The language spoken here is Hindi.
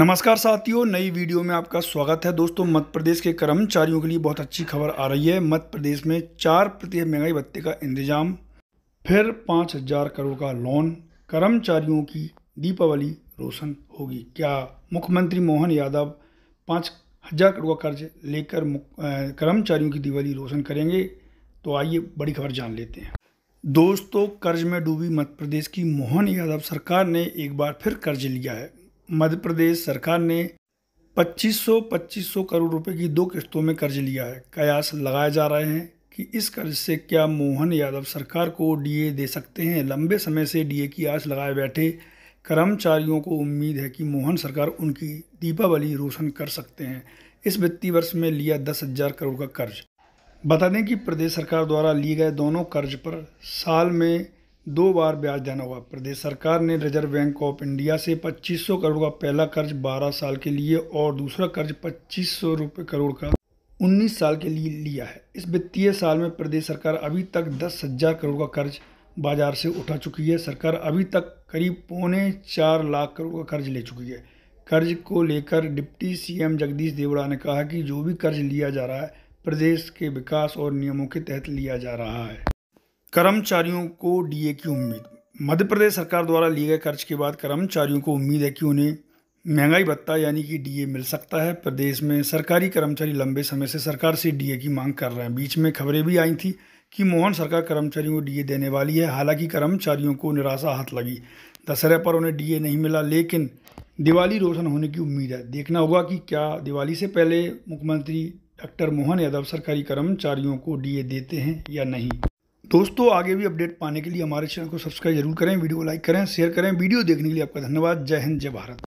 नमस्कार साथियों नई वीडियो में आपका स्वागत है दोस्तों मध्य प्रदेश के कर्मचारियों के लिए बहुत अच्छी खबर आ रही है मध्य प्रदेश में चार प्रतिशत महंगाई भत्ते का इंतजाम फिर पाँच हजार करोड़ का लोन कर्मचारियों की दीपावली रोशन होगी क्या मुख्यमंत्री मोहन यादव पाँच हजार करोड़ का कर्ज लेकर कर्मचारियों की दीपावली रोशन करेंगे तो आइए बड़ी खबर जान लेते हैं दोस्तों कर्ज में डूबी मध्य प्रदेश की मोहन यादव सरकार ने एक बार फिर कर्ज लिया है मध्य प्रदेश सरकार ने 2500 2500 करोड़ रुपए की दो किस्तों में कर्ज लिया है कयास लगाए जा रहे हैं कि इस कर्ज से क्या मोहन यादव सरकार को डीए दे सकते हैं लंबे समय से डीए की आस लगाए बैठे कर्मचारियों को उम्मीद है कि मोहन सरकार उनकी दीपावली रोशन कर सकते हैं इस वित्तीय वर्ष में लिया दस हज़ार करोड़ का कर्ज बता दें कि प्रदेश सरकार द्वारा लिए गए दोनों कर्ज पर साल में दो बार ब्याज देना होगा प्रदेश सरकार ने रिजर्व बैंक ऑफ इंडिया से 2500 करोड़ का पहला कर्ज 12 साल के लिए और दूसरा कर्ज पच्चीस सौ करोड़ का 19 साल के लिए लिया है इस वित्तीय साल में प्रदेश सरकार अभी तक दस हजार करोड़ का कर्ज बाजार से उठा चुकी है सरकार अभी तक करीब पौने चार लाख करोड़ का कर्ज ले चुकी है कर्ज को लेकर डिप्टी सीएम जगदीश देवड़ा ने कहा कि जो भी कर्ज लिया जा रहा है प्रदेश के विकास और नियमों के तहत लिया जा रहा है कर्मचारियों को डीए की उम्मीद मध्य प्रदेश सरकार द्वारा लिए गए खर्च के बाद कर्मचारियों को उम्मीद है कि उन्हें महंगाई भत्ता यानी कि डीए मिल सकता है प्रदेश में सरकारी कर्मचारी लंबे समय से सरकार से डीए की मांग कर रहे हैं बीच में खबरें भी आई थी कि मोहन सरकार कर्मचारियों को डीए देने वाली है हालांकि कर्मचारियों को निराशा हाथ लगी दशहरे पर उन्हें डीए नहीं मिला लेकिन दिवाली रोशन होने की उम्मीद है देखना होगा कि क्या दिवाली से पहले मुख्यमंत्री डॉक्टर मोहन यादव सरकारी कर्मचारियों को डीए देते हैं या नहीं दोस्तों आगे भी अपडेट पाने के लिए हमारे चैनल को सब्सक्राइब जरूर करें वीडियो को लाइक करें शेयर करें वीडियो देखने के लिए आपका धन्यवाद जय हिंद जय भारत